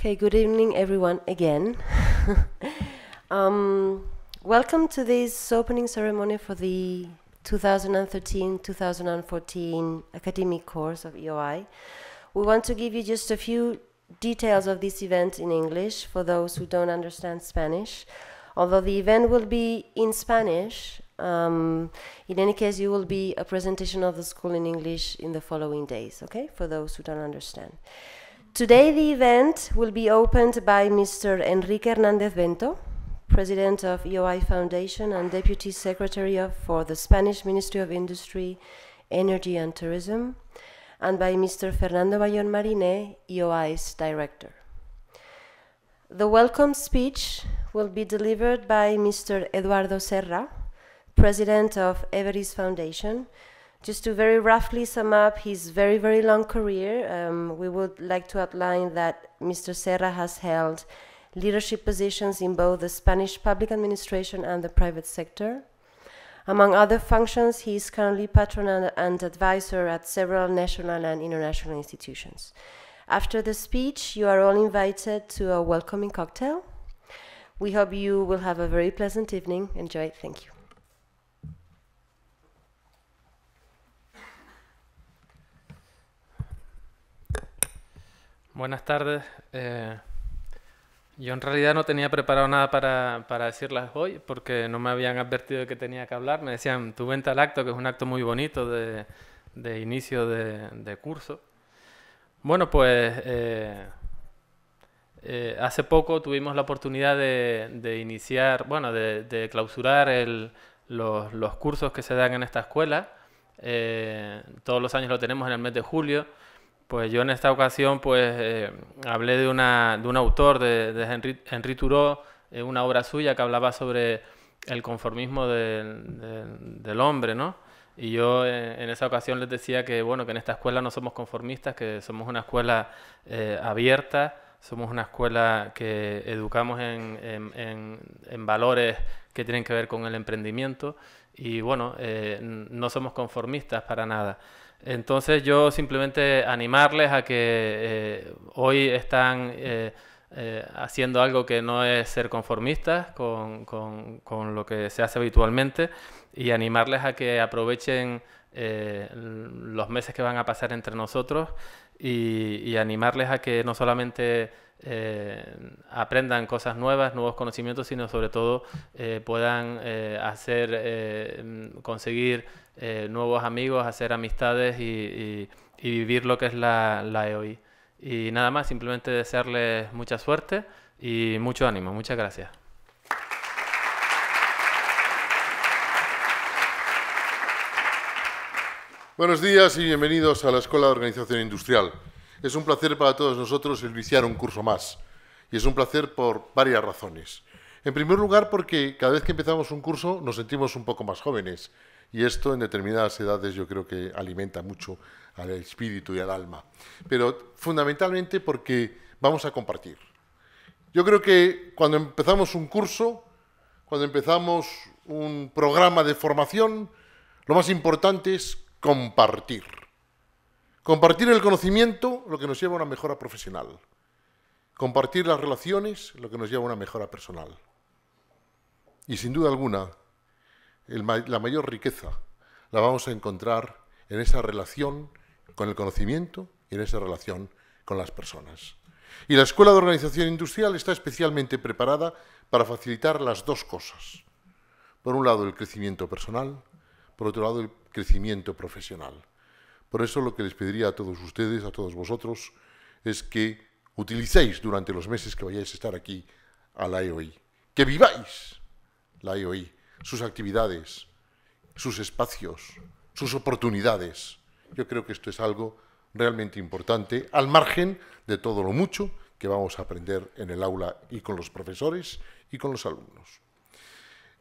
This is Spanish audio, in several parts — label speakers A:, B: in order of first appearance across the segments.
A: Okay, good evening everyone again. um, welcome to this opening ceremony for the 2013-2014 academic course of EOI. We want to give you just a few details of this event in English for those who don't understand Spanish. Although the event will be in Spanish, um, in any case, you will be a presentation of the school in English in the following days, okay, for those who don't understand. Today the event will be opened by Mr. Enrique Hernandez Bento, President of EOI Foundation and Deputy Secretary of, for the Spanish Ministry of Industry, Energy and Tourism, and by Mr. Fernando Bayon Marine, EOI's Director. The welcome speech will be delivered by Mr. Eduardo Serra, President of Everis Foundation, just to very roughly sum up his very, very long career, um, we would like to outline that Mr. Serra has held leadership positions in both the Spanish public administration and the private sector. Among other functions, he is currently patron and, and advisor at several national and international institutions. After the speech, you are all invited to a welcoming cocktail. We hope you will have a very pleasant evening. Enjoy. Thank you.
B: Buenas tardes. Eh, yo en realidad no tenía preparado nada para, para, decirlas hoy porque no me habían advertido de que tenía que hablar. Me decían, tu vente al acto, que es un acto muy bonito de, inicio de, curso. Bueno, pues eh, eh, hace poco tuvimos la oportunidad de, de iniciar, bueno, de, clausurar el, los, los, cursos que se dan en esta escuela. todos los años lo tenemos en el mes de julio pues yo en esta ocasión pues eh, hablé de, un autor, de, de Henry, eh, una obra suya que hablaba sobre el conformismo del hombre, ¿no? Y yo eh, en esa ocasión les decía que, bueno, que en esta escuela no somos conformistas, que somos una escuela abierta, somos una escuela que educamos en, en, valores que tienen que ver con el emprendimiento y, bueno, no somos conformistas para nada. Entonces yo simplemente animarles a que eh, hoy están eh, eh, haciendo algo que no es ser conformistas con, con, lo que se hace habitualmente y animarles a que aprovechen los meses que van a pasar entre nosotros y, animarles a que no solamente eh, aprendan cosas nuevas, nuevos conocimientos, sino sobre todo eh, puedan eh, hacer, mm, conseguir nuevos amigos, hacer amistades y, vivir lo que es la, la EOI. Y nada más, simplemente desearles mucha suerte y mucho ánimo. Muchas gracias.
C: Buenos días y bienvenidos a la Escuela de Organización Industrial. Es un placer para todos nosotros iniciar un curso más. Y es un placer por varias razones. En primer lugar, porque cada vez que empezamos un curso nos sentimos un poco más jóvenes. Y esto en determinadas edades yo creo que alimenta mucho al espíritu y al alma. Pero fundamentalmente porque vamos a compartir. Yo creo que cuando empezamos un curso, cuando empezamos un programa de formación, lo más importante es compartir. Compartir el conocimiento, lo que nos lleva a una mejora profesional. Compartir las relaciones, lo que nos lleva a una mejora personal. Y sin duda alguna, la mayor riqueza la vamos a encontrar en esa relación con el conocimiento y en esa relación con las personas. Y la Escuela de Organización Industrial está especialmente preparada para facilitar las dos cosas. Por un lado, el crecimiento personal por otro lado, el crecimiento profesional. Por eso lo que les pediría a todos ustedes, a todos vosotros, es que utilicéis durante los meses que vayáis a estar aquí a la EOI, que viváis la EOI, sus actividades, sus espacios, sus oportunidades. Yo creo que esto es algo realmente importante, al margen de todo lo mucho que vamos a aprender en el aula y con los profesores y con los alumnos.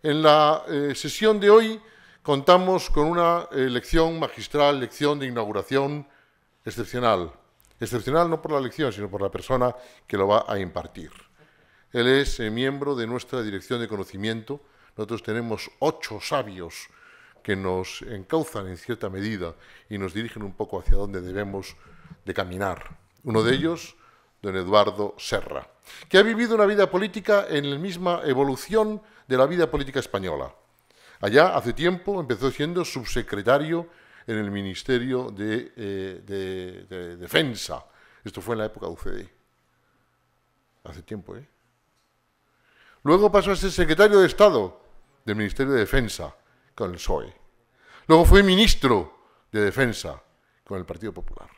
C: En la eh, sesión de hoy contamos con una eh, lección magistral, lección de inauguración excepcional. Excepcional no por la lección, sino por la persona que lo va a impartir. Él es eh, miembro de nuestra Dirección de Conocimiento. Nosotros tenemos ocho sabios que nos encauzan en cierta medida y nos dirigen un poco hacia dónde debemos de caminar. Uno de ellos, don Eduardo Serra, que ha vivido una vida política en la misma evolución de la vida política española. Allá, hace tiempo, empezó siendo subsecretario en el Ministerio de, eh, Defensa. Esto fue en la época de UCD. Hace tiempo, ¿eh? Luego pasó a ser secretario de Estado del Ministerio de Defensa con el PSOE. Luego fue ministro de Defensa con el Partido Popular.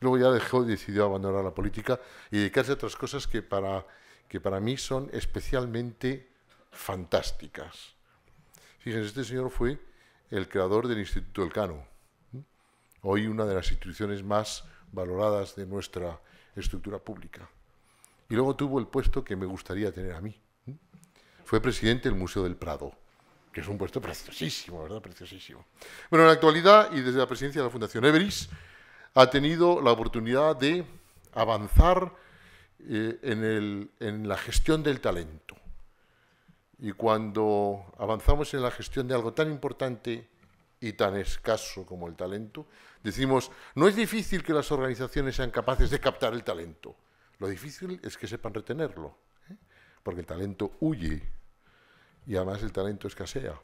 C: Luego ya dejó, decidió abandonar la política y dedicarse a otras cosas para, que para mí son especialmente fantásticas. Fíjense, este señor fue el creador del Instituto Elcano, hoy una de las instituciones más valoradas de nuestra estructura pública. Y luego tuvo el puesto que me gustaría tener a mí. Fue presidente del Museo del Prado, que es un puesto preciosísimo, ¿verdad? Preciosísimo. Bueno, en la actualidad y desde la presidencia de la Fundación Everis, ha tenido la oportunidad de avanzar eh, en la gestión del talento. Y cuando avanzamos en la gestión de algo tan importante y tan escaso como el talento, decimos, no es difícil que las organizaciones sean capaces de captar el talento. Lo difícil es que sepan retenerlo, ¿eh? porque el talento huye y además el talento escasea.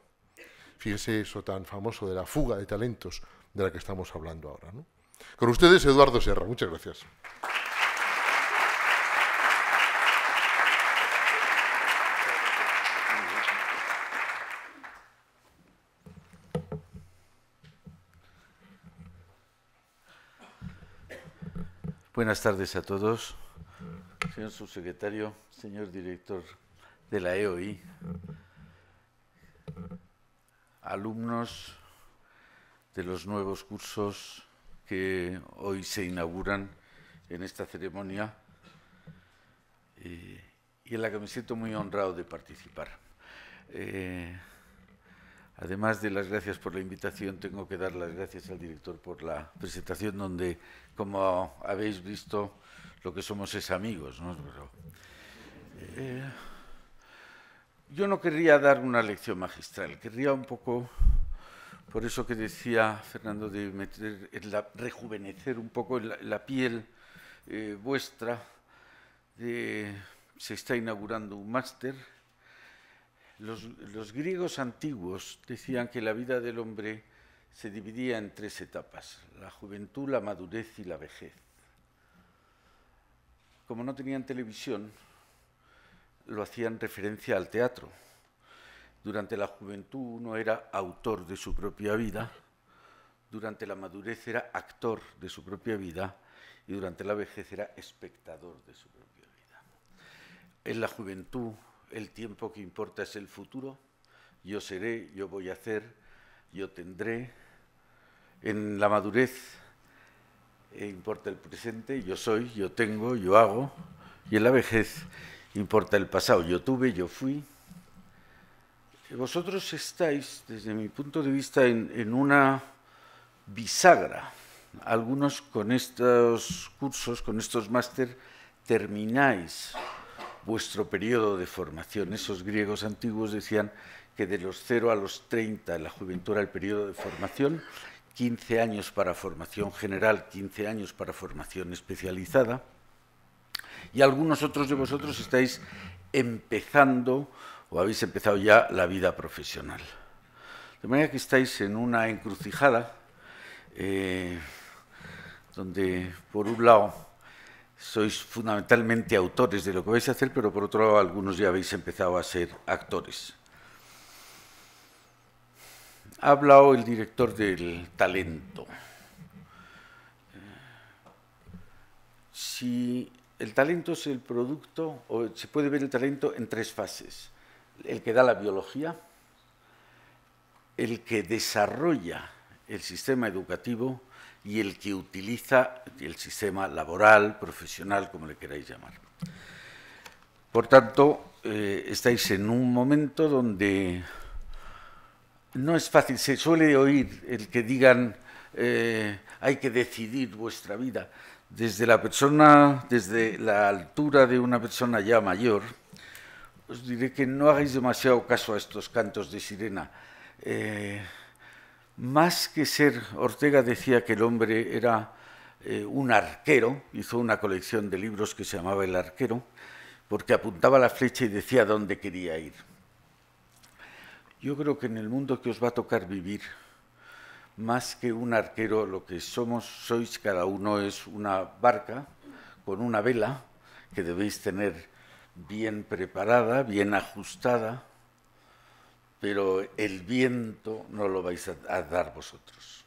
C: Fíjese eso tan famoso de la fuga de talentos de la que estamos hablando ahora. Con ustedes, Eduardo Serra. Muchas gracias.
D: Buenas tardes a todos. Señor subsecretario, señor director de la EOI, alumnos de los nuevos cursos que hoy se inauguran en esta ceremonia eh, y en la que me siento muy honrado de participar. Eh, Además de las gracias por la invitación, tengo que dar las gracias al director por la presentación donde, como habéis visto, lo que somos es amigos. ¿no? Eh, yo no querría dar una lección magistral, querría un poco, por eso que decía Fernando, de meter rejuvenecer un poco la, piel eh, vuestra, se está inaugurando un máster los, griegos antiguos decían que la vida del hombre se dividía en tres etapas, la juventud, la madurez y la vejez. Como no tenían televisión, lo hacían referencia al teatro. Durante la juventud uno era autor de su propia vida, durante la madurez era actor de su propia vida y durante la vejez era espectador de su propia vida. En la juventud el tiempo que importa es el futuro, yo seré, yo voy a hacer, yo tendré. En la madurez eh, importa el presente, yo soy, yo tengo, yo hago. Y en la vejez importa el pasado, yo tuve, yo fui. Vosotros estáis, desde mi punto de vista, en, en una bisagra. Algunos con estos cursos, con estos máster, termináis vuestro periodo de formación. Esos griegos antiguos decían que de los 0 a los 30 en la juventud era el periodo de formación, 15 años para formación general, 15 años para formación especializada. Y algunos otros de vosotros estáis empezando o habéis empezado ya la vida profesional. De manera que estáis en una encrucijada eh, donde, por un lado, sois fundamentalmente autores de lo que vais a hacer, pero por otro lado algunos ya habéis empezado a ser actores. Ha hablado el director del talento. Si el talento es el producto, o se puede ver el talento en tres fases. El que da la biología, el que desarrolla el sistema educativo y el que utiliza el sistema laboral, profesional, como le queráis llamar. Por tanto, eh, estáis en un momento donde no es fácil, se suele oír el que digan eh, hay que decidir vuestra vida. Desde la persona, desde la altura de una persona ya mayor, os diré que no hagáis demasiado caso a estos cantos de sirena. Eh, más que ser, Ortega decía que el hombre era eh, un arquero, hizo una colección de libros que se llamaba El arquero, porque apuntaba la flecha y decía dónde quería ir. Yo creo que en el mundo que os va a tocar vivir, más que un arquero, lo que somos, sois cada uno es una barca con una vela que debéis tener bien preparada, bien ajustada, pero el viento no lo vais a, dar vosotros.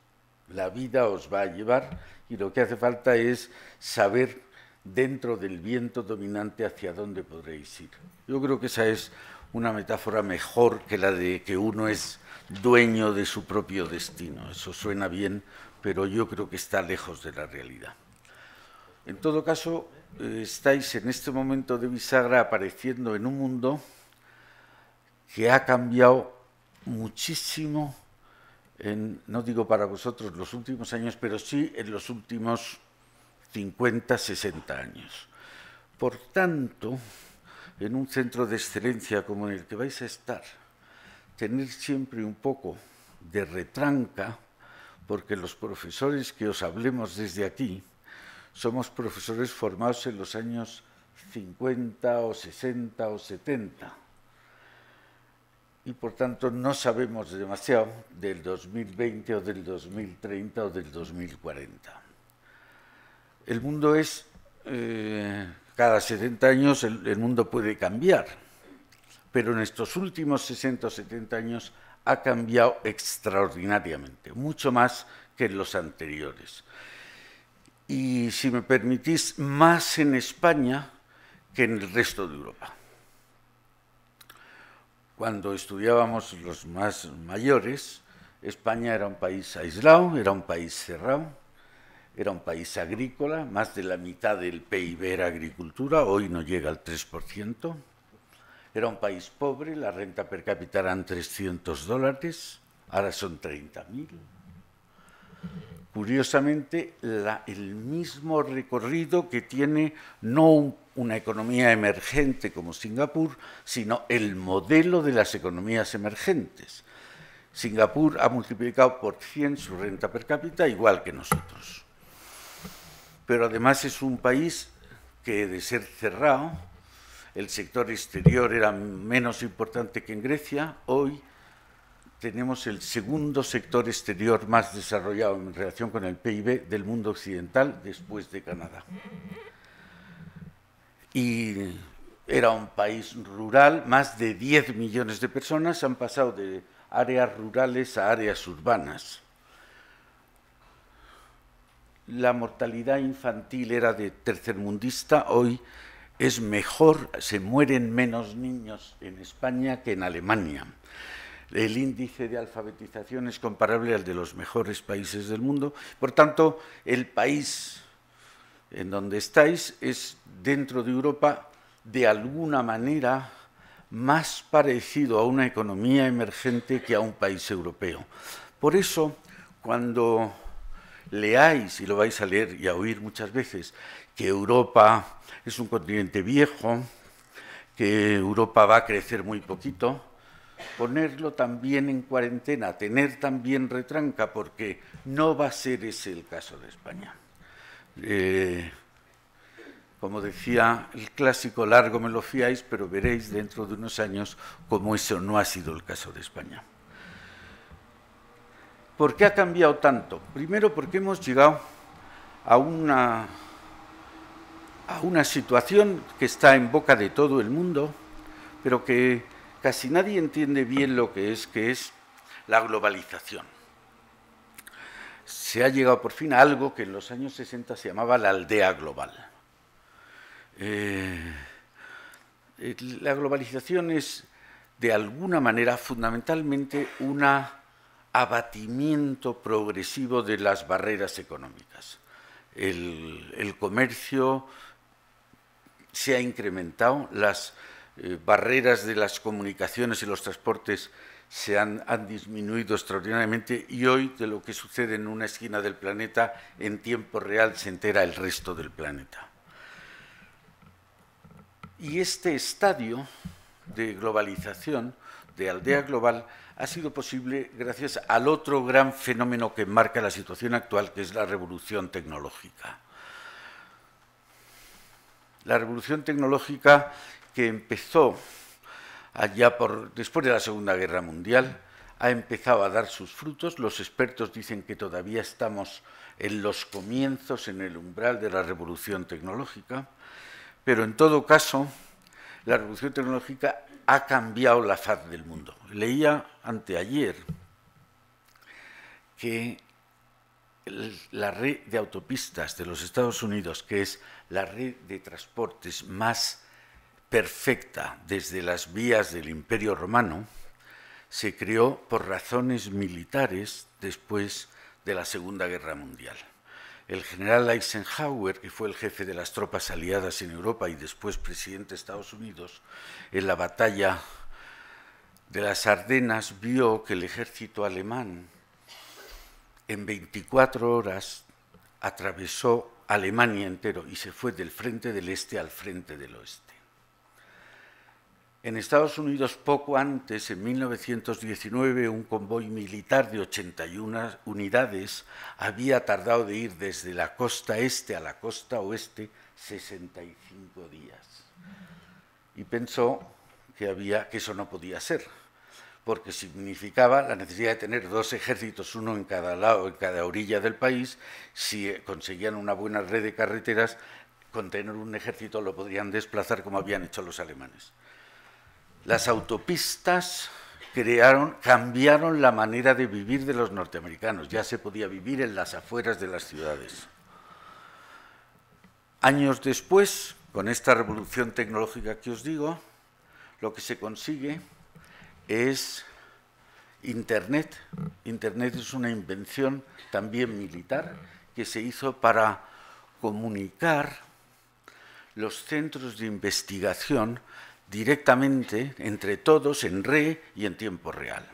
D: La vida os va a llevar y lo que hace falta es saber dentro del viento dominante hacia dónde podréis ir. Yo creo que esa es una metáfora mejor que la de que uno es dueño de su propio destino. Eso suena bien, pero yo creo que está lejos de la realidad. En todo caso, eh, estáis en este momento de bisagra apareciendo en un mundo que ha cambiado muchísimo, en, no digo para vosotros los últimos años, pero sí en los últimos 50, 60 años. Por tanto, en un centro de excelencia como en el que vais a estar, tener siempre un poco de retranca, porque los profesores que os hablemos desde aquí somos profesores formados en los años 50 o 60 o 70 y por tanto no sabemos demasiado del 2020 o del 2030 o del 2040. El mundo es, eh, cada 70 años el, el mundo puede cambiar, pero en estos últimos 60 o 70 años ha cambiado extraordinariamente, mucho más que en los anteriores. Y si me permitís, más en España que en el resto de Europa cuando estudiábamos los más mayores, España era un país aislado, era un país cerrado, era un país agrícola, más de la mitad del PIB era agricultura, hoy no llega al 3%, era un país pobre, la renta per cápita eran 300 dólares, ahora son 30.000. Curiosamente, el mismo recorrido que tiene no un una economía emergente como Singapur, sino el modelo de las economías emergentes. Singapur ha multiplicado por 100 su renta per cápita, igual que nosotros. Pero además es un país que, de ser cerrado, el sector exterior era menos importante que en Grecia, hoy tenemos el segundo sector exterior más desarrollado en relación con el PIB del mundo occidental después de Canadá y era un país rural, más de 10 millones de personas han pasado de áreas rurales a áreas urbanas. La mortalidad infantil era de tercermundista, hoy es mejor, se mueren menos niños en España que en Alemania. El índice de alfabetización es comparable al de los mejores países del mundo. Por tanto, el país en donde estáis es dentro de Europa de alguna manera más parecido a una economía emergente que a un país europeo. Por eso, cuando leáis, y lo vais a leer y a oír muchas veces, que Europa es un continente viejo, que Europa va a crecer muy poquito, ponerlo también en cuarentena, tener también retranca, porque no va a ser ese el caso de España. Eh, como decía el clásico, largo me lo fiáis, pero veréis dentro de unos años cómo eso no ha sido el caso de España. ¿Por qué ha cambiado tanto? Primero porque hemos llegado a una, a una situación que está en boca de todo el mundo, pero que casi nadie entiende bien lo que es, que es la globalización se ha llegado por fin a algo que en los años 60 se llamaba la aldea global. Eh, eh, la globalización es, de alguna manera, fundamentalmente un abatimiento progresivo de las barreras económicas. El, comercio se ha incrementado, las eh, barreras de las comunicaciones y los transportes se han, han, disminuido extraordinariamente y hoy de lo que sucede en una esquina del planeta en tiempo real se entera el resto del planeta. Y este estadio de globalización, de aldea global, ha sido posible gracias al otro gran fenómeno que marca la situación actual, que es la revolución tecnológica. La revolución tecnológica que empezó allá después de la Segunda Guerra Mundial, ha empezado a dar sus frutos. Los expertos dicen que todavía estamos en los comienzos, en el umbral de la revolución tecnológica, pero en todo caso, la revolución tecnológica ha cambiado la faz del mundo. Leía anteayer que la red de autopistas de los Estados Unidos, que es la red de transportes más perfecta desde las vías del Imperio Romano, se creó por razones militares después de la Segunda Guerra Mundial. El general Eisenhower, que fue el jefe de las tropas aliadas en Europa y después presidente de Estados Unidos, en la batalla de las Ardenas vio que el ejército alemán en 24 horas atravesó Alemania entero y se fue del frente del este al frente del oeste. En Estados Unidos, poco antes, en 1919, un convoy militar de 81 unidades había tardado de ir desde la costa este a la costa oeste 65 días. Y pensó que, que eso no podía ser, porque significaba la necesidad de tener dos ejércitos, uno en cada lado, en cada orilla del país. Si conseguían una buena red de carreteras, con tener un ejército lo podrían desplazar como habían hecho los alemanes. Las autopistas crearon, cambiaron la manera de vivir de los norteamericanos. Ya se podía vivir en las afueras de las ciudades. Años después, con esta revolución tecnológica que os digo, lo que se consigue es Internet. Internet es una invención también militar que se hizo para comunicar los centros de investigación directamente entre todos en re y en tiempo real.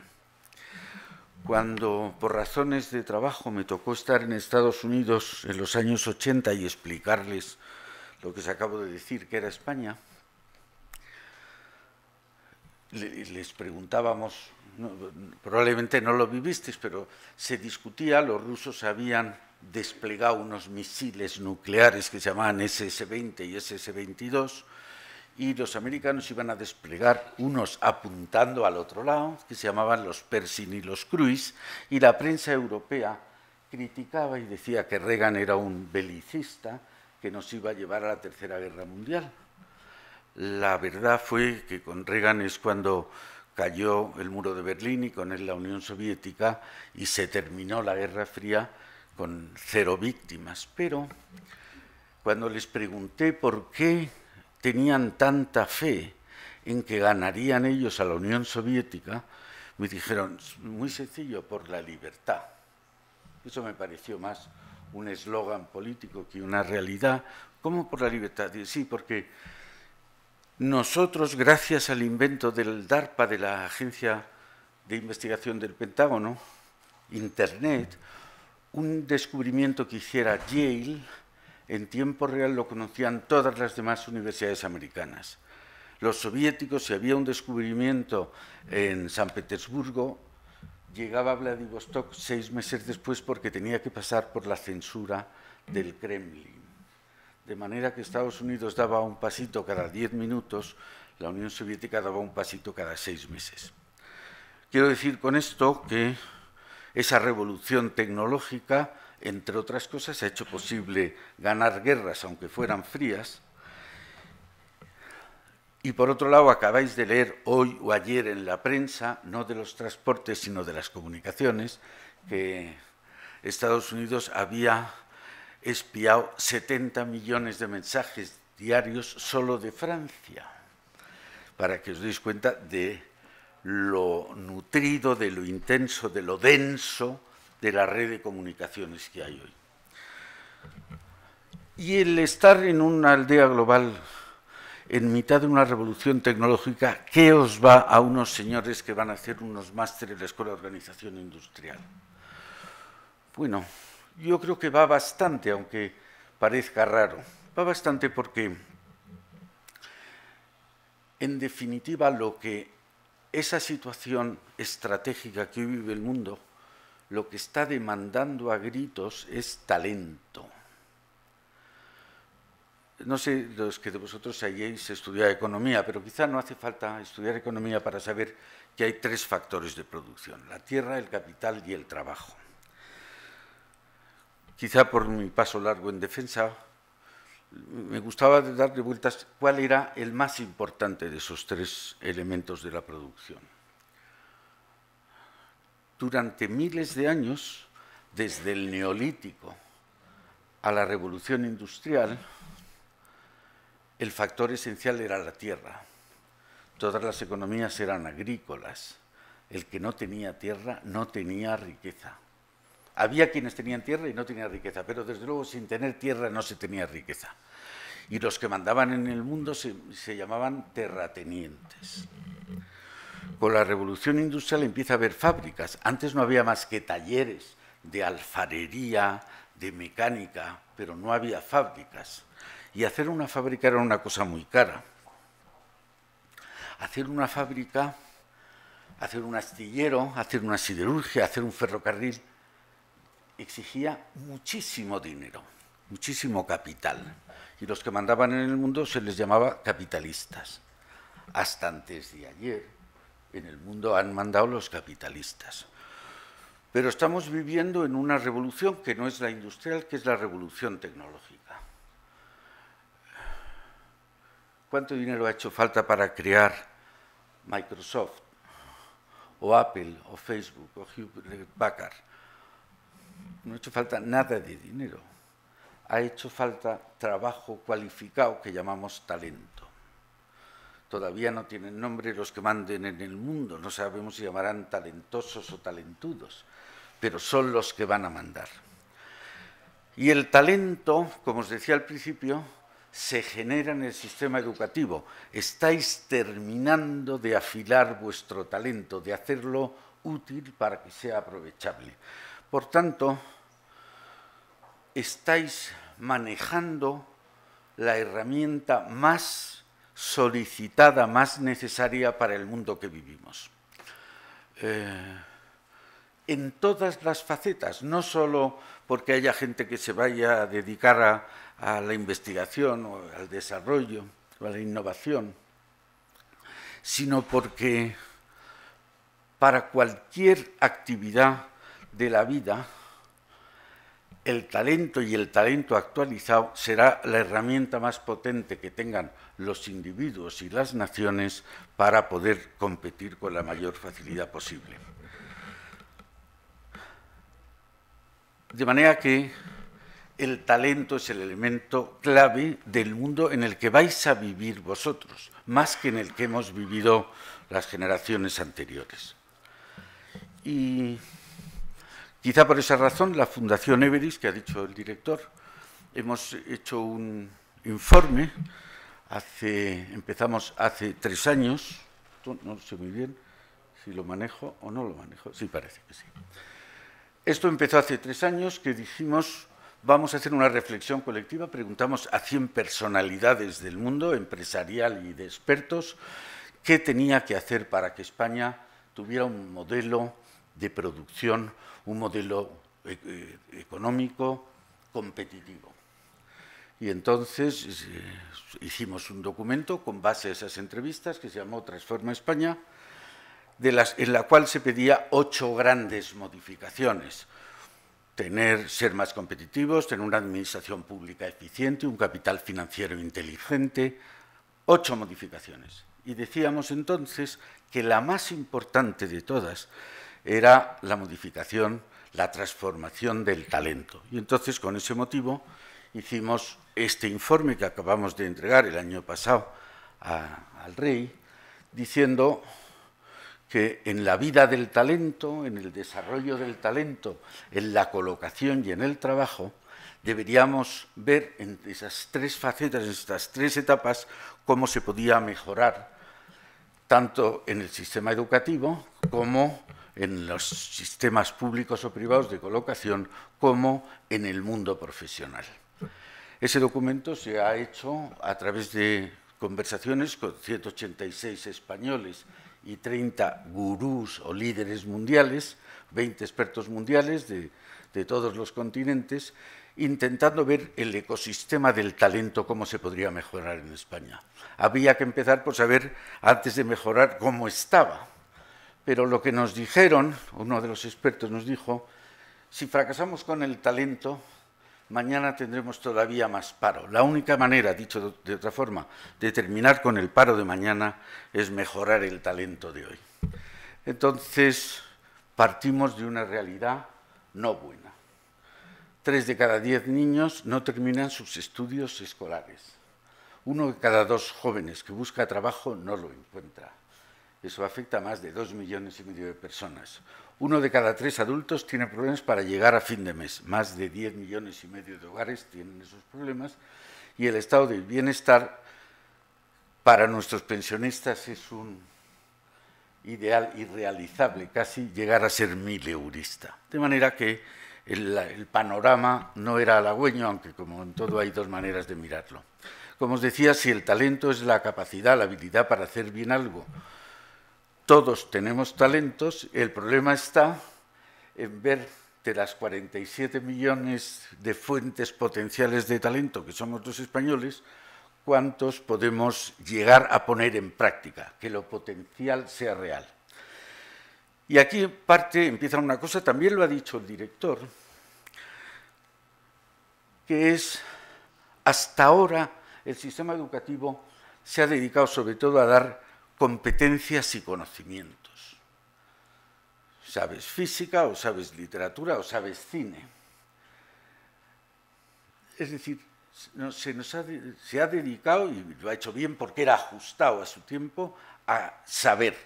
D: Cuando por razones de trabajo me tocó estar en Estados Unidos en los años 80 y explicarles lo que se acabo de decir que era España, les preguntábamos, probablemente no lo vivisteis, pero se discutía, los rusos habían desplegado unos misiles nucleares que se llamaban SS-20 y SS-22, y los americanos iban a desplegar unos apuntando al otro lado, que se llamaban los Pershing y los Cruise, y la prensa europea criticaba y decía que Reagan era un belicista que nos iba a llevar a la Tercera Guerra Mundial. La verdad fue que con Reagan es cuando cayó el muro de Berlín y con él la Unión Soviética y se terminó la Guerra Fría con cero víctimas. Pero cuando les pregunté por qué tenían tanta fe en que ganarían ellos a la Unión Soviética, me dijeron, muy sencillo, por la libertad. Eso me pareció más un eslogan político que una realidad. ¿Cómo por la libertad? Sí, porque nosotros, gracias al invento del DARPA, de la Agencia de Investigación del Pentágono, Internet, un descubrimiento que hiciera Yale, en tiempo real lo conocían todas las demás universidades americanas. Los soviéticos, si había un descubrimiento en San Petersburgo, llegaba a Vladivostok seis meses después porque tenía que pasar por la censura del Kremlin. De manera que Estados Unidos daba un pasito cada diez minutos, la Unión Soviética daba un pasito cada seis meses. Quiero decir con esto que esa revolución tecnológica entre otras cosas, ha hecho posible ganar guerras, aunque fueran frías. Y por otro lado, acabáis de leer hoy o ayer en la prensa, no de los transportes, sino de las comunicaciones, que Estados Unidos había espiado 70 millones de mensajes diarios solo de Francia, para que os deis cuenta de lo nutrido, de lo intenso, de lo denso de la red de comunicaciones que hay hoy. Y el estar en una aldea global, en mitad de una revolución tecnológica, ¿qué os va a unos señores que van a hacer unos másteres ...de la Escuela de Organización Industrial? Bueno, yo creo que va bastante, aunque parezca raro. Va bastante porque, en definitiva, lo que esa situación estratégica que hoy vive el mundo lo que está demandando a gritos es talento. No sé los que de vosotros hayáis estudiado economía, pero quizá no hace falta estudiar economía para saber que hay tres factores de producción, la tierra, el capital y el trabajo. Quizá por mi paso largo en defensa, me gustaba darle vueltas cuál era el más importante de esos tres elementos de la producción durante miles de años, desde el neolítico a la revolución industrial, el factor esencial era la tierra. Todas las economías eran agrícolas. El que no tenía tierra no tenía riqueza. Había quienes tenían tierra y no tenían riqueza, pero desde luego sin tener tierra no se tenía riqueza. Y los que mandaban en el mundo se, llamaban terratenientes con la revolución industrial empieza a haber fábricas. Antes no había más que talleres de alfarería, de mecánica, pero no había fábricas. Y hacer una fábrica era una cosa muy cara. Hacer una fábrica, hacer un astillero, hacer una siderurgia, hacer un ferrocarril, exigía muchísimo dinero, muchísimo capital. Y los que mandaban en el mundo se les llamaba capitalistas. Hasta antes de ayer, en el mundo han mandado los capitalistas. Pero estamos viviendo en una revolución que no es la industrial, que es la revolución tecnológica. ¿Cuánto dinero ha hecho falta para crear Microsoft o Apple o Facebook o Hewlett No ha hecho falta nada de dinero. Ha hecho falta trabajo cualificado que llamamos talento todavía no tienen nombre los que manden en el mundo, no sabemos si llamarán talentosos o talentudos, pero son los que van a mandar. Y el talento, como os decía al principio, se genera en el sistema educativo. Estáis terminando de afilar vuestro talento, de hacerlo útil para que sea aprovechable. Por tanto, estáis manejando la herramienta más solicitada, más necesaria para el mundo que vivimos. Eh, en todas las facetas, no solo porque haya gente que se vaya a dedicar a, a la investigación o al desarrollo o a la innovación, sino porque para cualquier actividad de la vida, el talento y el talento actualizado será la herramienta más potente que tengan los individuos y las naciones para poder competir con la mayor facilidad posible. De manera que el talento es el elemento clave del mundo en el que vais a vivir vosotros, más que en el que hemos vivido las generaciones anteriores. Y Quizá por esa razón la Fundación Everis, que ha dicho el director, hemos hecho un informe, empezamos hace tres años, no sé muy bien si lo manejo o no lo manejo, sí parece que sí. Esto empezó hace tres años que dijimos vamos a hacer una reflexión colectiva, preguntamos a 100 personalidades del mundo, empresarial y de expertos, qué tenía que hacer para que España tuviera un modelo de producción un modelo eh, eh, económico competitivo. Y entonces eh, hicimos un documento con base a esas entrevistas que se llamó Transforma España, en la cual se pedía ocho grandes modificaciones. Tener, ser más competitivos, tener una administración pública eficiente, un capital financiero inteligente, ocho modificaciones. Y decíamos entonces que la más importante de todas era la modificación, la transformación del talento. Y entonces, con ese motivo, hicimos este informe que acabamos de entregar el año pasado al rey, diciendo que en la vida del talento, en el desarrollo del talento, en la colocación y en el trabajo, deberíamos ver en esas tres facetas, en estas tres etapas, cómo se podía mejorar, tanto en el sistema educativo como en los sistemas públicos o privados de colocación como en el mundo profesional. Ese documento se ha hecho a través de conversaciones con 186 españoles y 30 gurús o líderes mundiales, 20 expertos mundiales de, de todos los continentes, intentando ver el ecosistema del talento, cómo se podría mejorar en España. Había que empezar por saber, antes de mejorar, cómo estaba pero lo que nos dijeron, uno de los expertos nos dijo, si fracasamos con el talento, mañana tendremos todavía más paro. La única manera, dicho de otra forma, de terminar con el paro de mañana es mejorar el talento de hoy. Entonces, partimos de una realidad no buena. Tres de cada diez niños no terminan sus estudios escolares. Uno de cada dos jóvenes que busca trabajo no lo encuentra. Eso afecta a más de dos millones y medio de personas. Uno de cada tres adultos tiene problemas para llegar a fin de mes. Más de diez millones y medio de hogares tienen esos problemas. Y el estado del bienestar para nuestros pensionistas es un ideal irrealizable, casi llegar a ser mil eurista. De manera que el, el panorama no era halagüeño, aunque como en todo hay dos maneras de mirarlo. Como os decía, si el talento es la capacidad, la habilidad para hacer bien algo, todos tenemos talentos, el problema está en ver de las 47 millones de fuentes potenciales de talento que somos los españoles, cuántos podemos llegar a poner en práctica, que lo potencial sea real. Y aquí parte, empieza una cosa, también lo ha dicho el director, que es, hasta ahora el sistema educativo se ha dedicado sobre todo a dar competencias y conocimientos. Sabes física o sabes literatura o sabes cine. Es decir, se, se ha dedicado, y lo ha hecho bien porque era ajustado a su tiempo, a saber.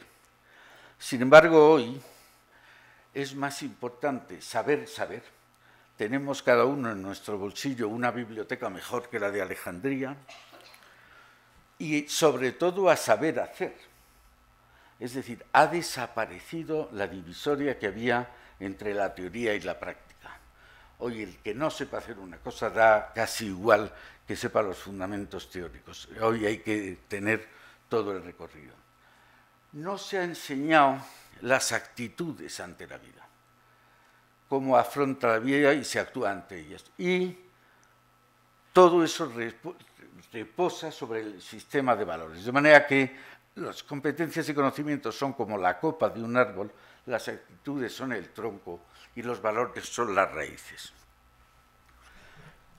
D: Sin embargo, hoy es más importante saber saber. Tenemos cada uno en nuestro bolsillo una biblioteca mejor que la de Alejandría, y sobre todo a saber hacer. Es decir, ha desaparecido la divisoria que había entre la teoría y la práctica. Hoy el que no sepa hacer una cosa da casi igual que sepa los fundamentos teóricos. Hoy hay que tener todo el recorrido. No se ha enseñado las actitudes ante la vida, cómo afronta la vida y se actúa ante ellas. Y todo eso reposa este, sobre el sistema de valores. De manera que las competencias y conocimientos son como la copa de un árbol, las actitudes son el tronco y los valores son las raíces.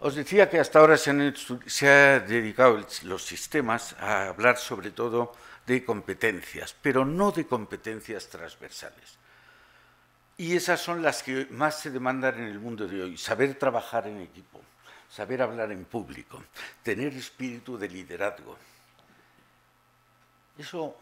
D: Os decía que hasta ahora se, han, dedicado los sistemas a hablar sobre todo de competencias, pero no de competencias transversales. Y esas son las que más se demandan en el mundo de hoy, saber trabajar en equipo, saber hablar en público, tener espíritu de liderazgo. Eso,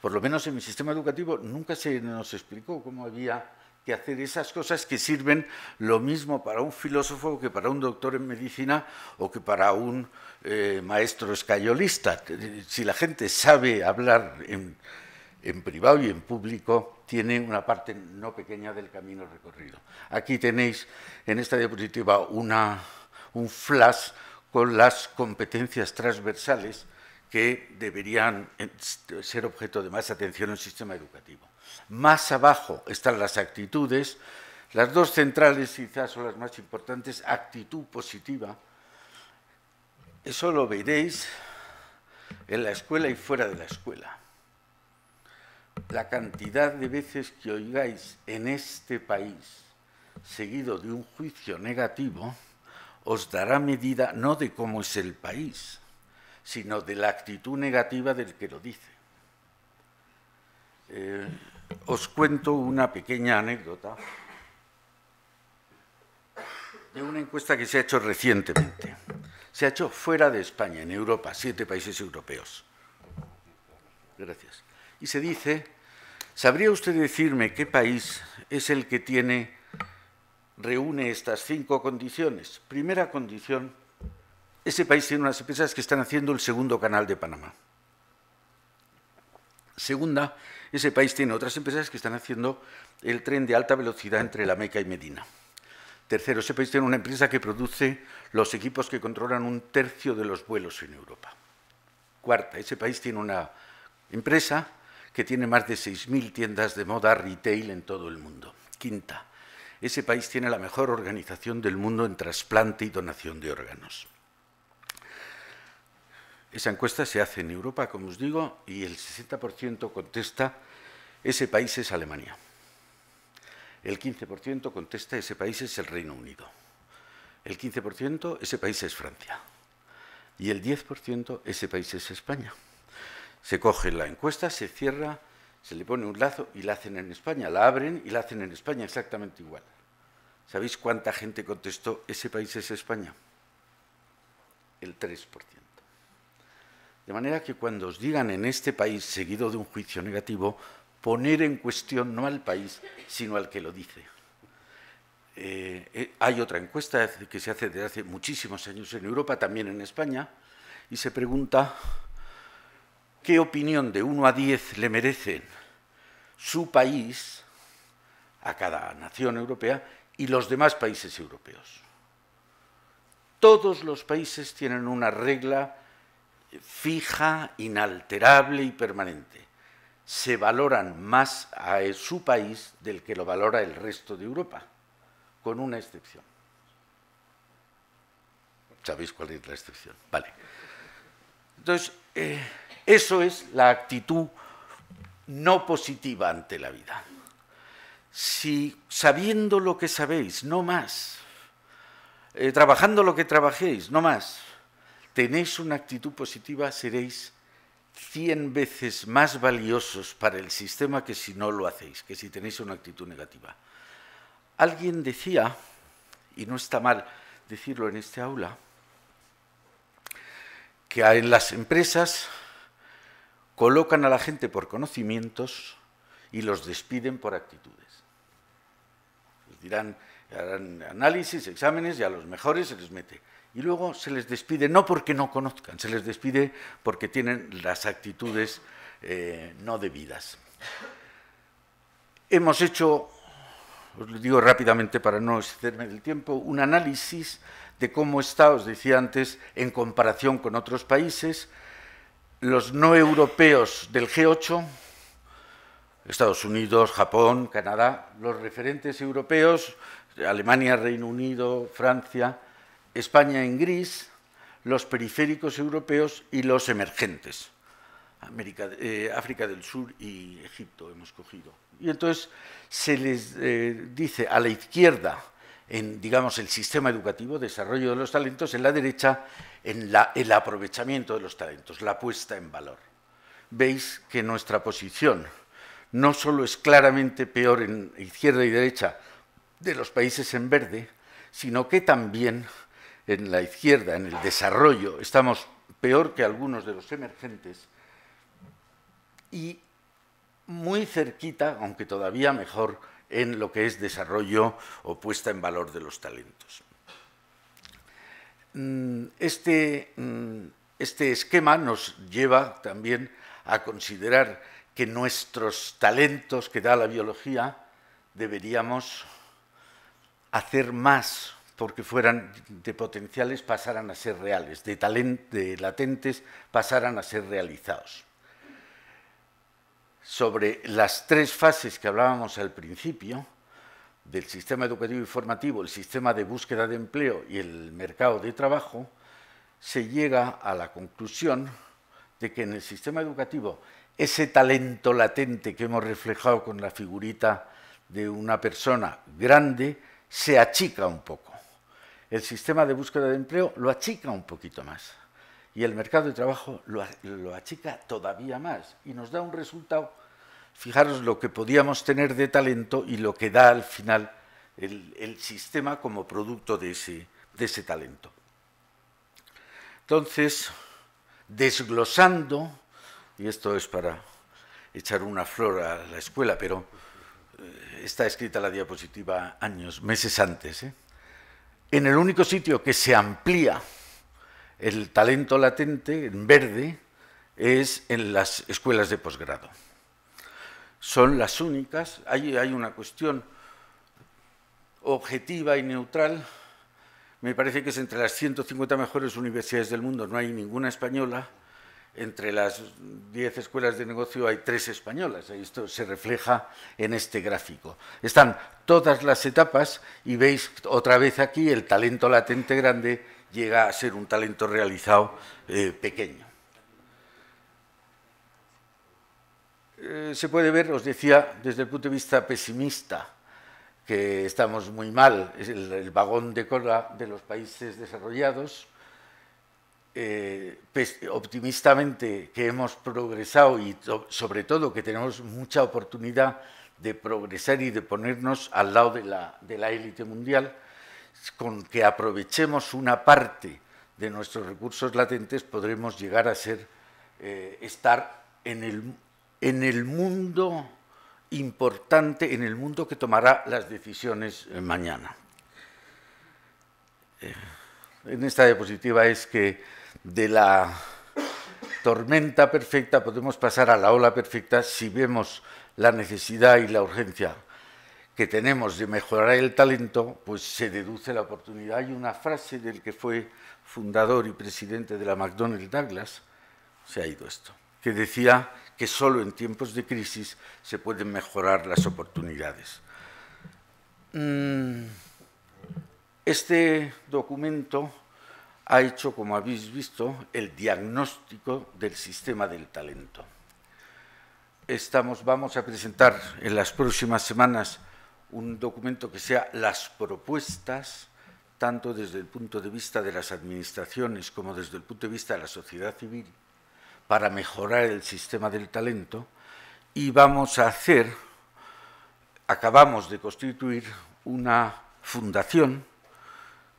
D: por lo menos en mi sistema educativo, nunca se nos explicó cómo había que hacer esas cosas que sirven lo mismo para un filósofo que para un doctor en medicina o que para un eh, maestro escayolista. Si la gente sabe hablar en en privado y en público, tiene una parte no pequeña del camino recorrido. Aquí tenéis en esta diapositiva un flash con las competencias transversales que deberían eh, ser objeto de más atención en el sistema educativo. Más abajo están las actitudes, las dos centrales quizás son las más importantes, actitud positiva, eso lo veréis en la escuela y fuera de la escuela la cantidad de veces que oigáis en este país, seguido de un juicio negativo, os dará medida no de cómo es el país, sino de la actitud negativa del que lo dice. Eh, os cuento una pequeña anécdota de una encuesta que se ha hecho recientemente. Se ha hecho fuera de España, en Europa, siete países europeos. Gracias y se dice, ¿sabría usted decirme qué país es el que tiene, reúne estas cinco condiciones? Primera condición, ese país tiene unas empresas que están haciendo el segundo canal de Panamá. Segunda, ese país tiene otras empresas que están haciendo el tren de alta velocidad entre La Meca y Medina. Tercero, ese país tiene una empresa que produce los equipos que controlan un tercio de los vuelos en Europa. Cuarta, ese país tiene una empresa que tiene más de 6.000 tiendas de moda retail en todo el mundo. Quinta, ese país tiene la mejor organización del mundo en trasplante y donación de órganos. Esa encuesta se hace en Europa, como os digo, y el 60% contesta ese país es Alemania. El 15% contesta ese país es el Reino Unido. El 15% ese país es Francia. Y el 10% ese país es España se coge la encuesta, se cierra, se le pone un lazo y la hacen en España, la abren y la hacen en España exactamente igual. ¿Sabéis cuánta gente contestó ese país es España? El 3%. De manera que cuando os digan en este país, seguido de un juicio negativo, poner en cuestión no al país, sino al que lo dice. Eh, eh, hay otra encuesta que se hace desde hace muchísimos años en Europa, también en España, y se pregunta qué opinión de 1 a 10 le merecen su país a cada nación europea y los demás países europeos. Todos los países tienen una regla fija, inalterable y permanente. Se valoran más a su país del que lo valora el resto de Europa, con una excepción. ¿Sabéis cuál es la excepción? Vale. Entonces, eh, eso es la actitud no positiva ante la vida. Si sabiendo lo que sabéis, no más, eh, trabajando lo que trabajéis, no más, tenéis una actitud positiva, seréis cien veces más valiosos para el sistema que si no lo hacéis, que si tenéis una actitud negativa. Alguien decía, y no está mal decirlo en este aula, que en las empresas Colocan a la gente por conocimientos y los despiden por actitudes. Les dirán, harán análisis, exámenes y a los mejores se les mete. Y luego se les despide no porque no conozcan, se les despide porque tienen las actitudes eh, no debidas. Hemos hecho, os lo digo rápidamente para no excederme del tiempo, un análisis de cómo está, os decía antes, en comparación con otros países, los no europeos del G8, Estados Unidos, Japón, Canadá, los referentes europeos, Alemania, Reino Unido, Francia, España en gris, los periféricos europeos y los emergentes. Eh, África del Sur y Egipto hemos cogido. Y entonces se les eh, dice a la izquierda en, digamos, el sistema educativo, desarrollo de los talentos, en la derecha, en el aprovechamiento de los talentos, la puesta en valor. Veis que nuestra posición no solo es claramente peor en izquierda y derecha de los países en verde, sino que también en la izquierda, en el desarrollo, estamos peor que algunos de los emergentes y muy cerquita, aunque todavía mejor, en lo que es desarrollo o puesta en valor de los talentos. Mm, este, mm, este, esquema nos lleva también a considerar que nuestros talentos que da la biología deberíamos hacer más porque fueran de potenciales pasaran a ser reales, de, de latentes pasaran a ser realizados sobre las tres fases que hablábamos al principio del sistema educativo y formativo, el sistema de búsqueda de empleo y el mercado de trabajo, se llega a la conclusión de que en el sistema educativo ese talento latente que hemos reflejado con la figurita de una persona grande se achica un poco. El sistema de búsqueda de empleo lo achica un poquito más y el mercado de trabajo lo, achica todavía más y nos da un resultado, fijaros lo que podíamos tener de talento y lo que da al final el, sistema como producto de ese, talento. Entonces, desglosando, y esto es para echar una flor a la escuela, pero eh, está escrita la diapositiva años, meses antes, ¿eh? en el único sitio que se amplía el talento latente en verde es en las escuelas de posgrado. Son las únicas, hay, una cuestión objetiva y neutral, me parece que es entre las 150 mejores universidades del mundo, no hay ninguna española, entre las 10 escuelas de negocio hay tres españolas, esto se refleja en este gráfico. Están todas las etapas y veis otra vez aquí el talento latente grande llega a ser un talento realizado eh, pequeño. Eh, se puede ver, os decía, desde el punto de vista pesimista, que estamos muy mal, es el, vagón de cola de los países desarrollados, eh, pues, optimistamente que hemos progresado y sobre todo que tenemos mucha oportunidad de progresar y de ponernos al lado de la élite mundial, con que aprovechemos una parte de nuestros recursos latentes podremos llegar a ser, eh, estar en el, mundo importante, en el mundo que tomará las decisiones eh, mañana. Eh, en esta diapositiva es que de la tormenta perfecta podemos pasar a la ola perfecta si vemos la necesidad y la urgencia tenemos de mejorar el talento, pues se deduce la oportunidad. Hay una frase del que fue fundador y presidente de la McDonnell Douglas, se ha ido esto, que decía que solo en tiempos de crisis se pueden mejorar las oportunidades. Mm, este documento ha hecho, como habéis visto, el diagnóstico del sistema del talento. Estamos, vamos a presentar en las próximas semanas un documento que sea las propuestas, tanto desde el punto de vista de las administraciones como desde el punto de vista de la sociedad civil, para mejorar el sistema del talento y vamos a hacer, acabamos de constituir una fundación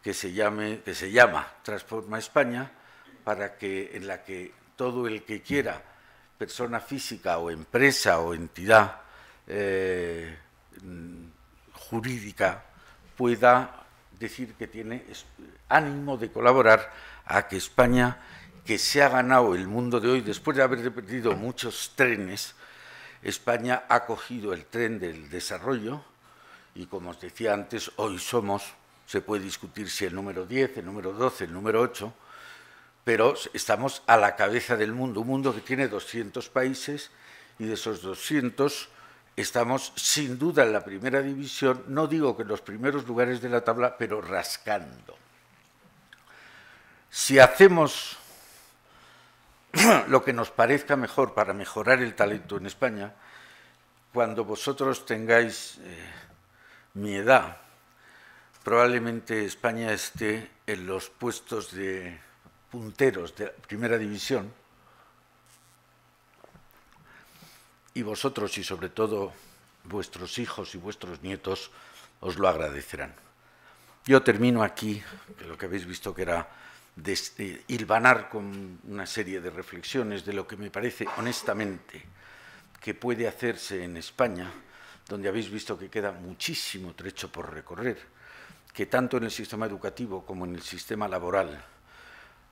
D: que se, llame, que se llama Transforma España, para que, en la que todo el que quiera, persona física o empresa o entidad, eh, jurídica pueda decir que tiene ánimo de colaborar a que España, que se ha ganado el mundo de hoy, después de haber perdido muchos trenes, España ha cogido el tren del desarrollo y, como os decía antes, hoy somos, se puede discutir si el número 10, el número 12, el número 8, pero estamos a la cabeza del mundo, un mundo que tiene 200 países y de esos 200 estamos sin duda en la primera división, no digo que en los primeros lugares de la tabla, pero rascando. Si hacemos lo que nos parezca mejor para mejorar el talento en España, cuando vosotros tengáis eh, mi edad, probablemente España esté en los puestos de punteros de la primera división y vosotros y sobre todo vuestros hijos y vuestros nietos os lo agradecerán. Yo termino aquí, que lo que habéis visto que era eh, hilvanar con una serie de reflexiones de lo que me parece honestamente que puede hacerse en España, donde habéis visto que queda muchísimo trecho por recorrer, que tanto en el sistema educativo como en el sistema laboral,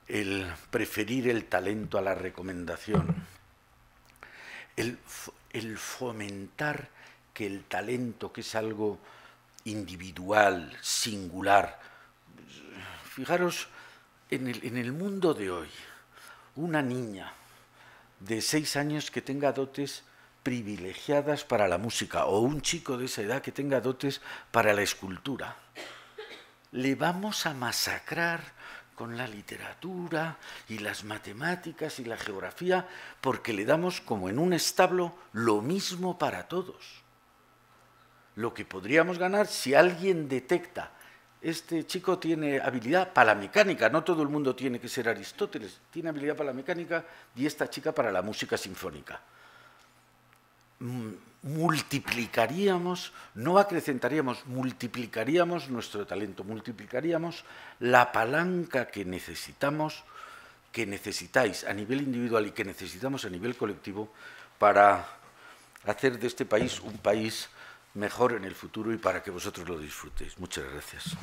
D: el preferir el talento a la recomendación, el, fomentar que el talento, que es algo individual, singular, fijaros en el, en el mundo de hoy, una niña de seis años que tenga dotes privilegiadas para la música o un chico de esa edad que tenga dotes para la escultura. Le vamos a masacrar con la literatura y las matemáticas y la geografía, porque le damos como en un establo lo mismo para todos. Lo que podríamos ganar si alguien detecta, este chico tiene habilidad para la mecánica, no todo el mundo tiene que ser Aristóteles, tiene habilidad para la mecánica y esta chica para la música sinfónica mm, multiplicaríamos, no acrecentaríamos, multiplicaríamos nuestro talento, multiplicaríamos la palanca que necesitamos, que necesitáis a nivel individual y que necesitamos a nivel colectivo para hacer de este país un país mejor en el futuro y para que vosotros lo disfrutéis. Muchas gracias.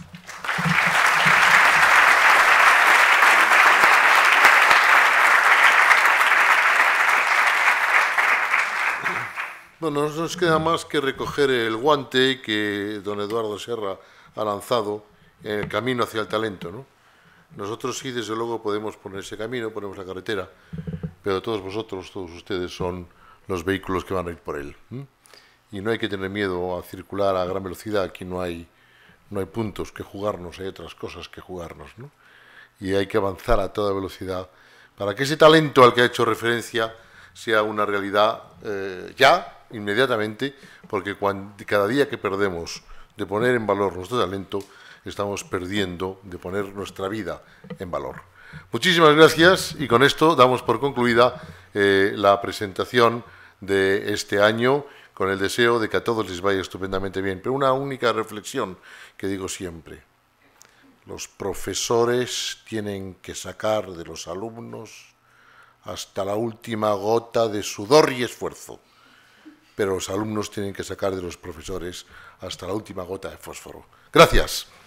C: Bueno, no nos queda más que recoger el guante que don Eduardo Serra ha lanzado en el camino hacia el talento. ¿no? Nosotros sí, desde luego, podemos poner ese camino, ponemos la carretera, pero todos vosotros, todos ustedes son los vehículos que van a ir por él. Y no hay que tener miedo a circular a gran velocidad, aquí no hay, no hay puntos que jugarnos, hay otras cosas que jugarnos. ¿no? Y hay que avanzar a toda velocidad para que ese talento al que ha hecho referencia sea una realidad eh, ya inmediatamente, porque cada día que perdemos de poner en valor nuestro talento, estamos perdiendo de poner nuestra vida en valor. Muchísimas gracias y con esto damos por concluida eh, la presentación de este año con el deseo de que a todos les vaya estupendamente bien. Pero una única reflexión que digo siempre. Los profesores tienen que sacar de los alumnos hasta la última gota de sudor y esfuerzo pero los alumnos tienen que sacar de los profesores hasta la última gota de fósforo. Gracias.